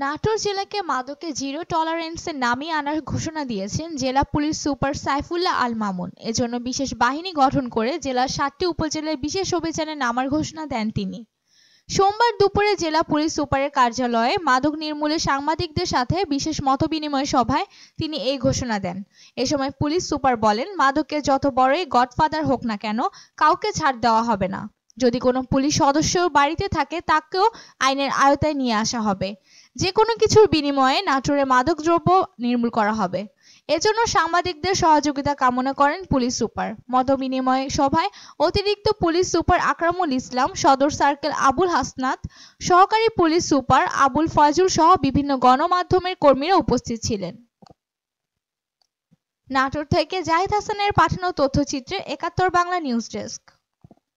নাটোর জেলাকে মাদকে জিরো টলারেন্সে নামিয়ে আনার ঘোষণা দিয়েছেন জেলা পুলিশ সুপার সাইফুল্লাহ আল মামুন এজন্য বিশেষ বাহিনী গঠন করে জেলার সাতটি উপজেলায় বিশেষ অভিযানে নামার ঘোষণা দেন তিনি সোমবার দুপুরে জেলা পুলিশ সুপারের কার্যালয়ে মাদক নির্মূলে সাংবাদিকদের সাথে বিশেষ মতবিনিময় সভায় তিনি এই ঘোষণা দেন এ সময় পুলিশ সুপার বলেন মাদকের যত বড়ই গডফাদার হোক না কেন কাউকে ছাড় দেওয়া হবে না যদি কোনো পুলিশ সদস্য বাড়িতে থাকে তাকেও আইনের আয়তায় নিয়ে আসা হবে যে কোনো কিছুর বিনিময়ে নাটোরে মাদকদ্রব্য নির্মূল করা হবে এজন্য সাংবাদিকদের সহযোগিতা কামনা করেন পুলিশ সুপার বিনিময় সভায় অতিরিক্ত পুলিশ সুপার আকরামুল ইসলাম সদর সার্কেল আবুল হাসনাত সহকারী পুলিশ সুপার আবুল ফয়জুল সহ বিভিন্ন গণমাধ্যমের কর্মীরা উপস্থিত ছিলেন নাটোর থেকে জাহিদ হাসানের পাঠানো তথ্যচিত্রে একাত্তর বাংলা নিউজ ডেস্ক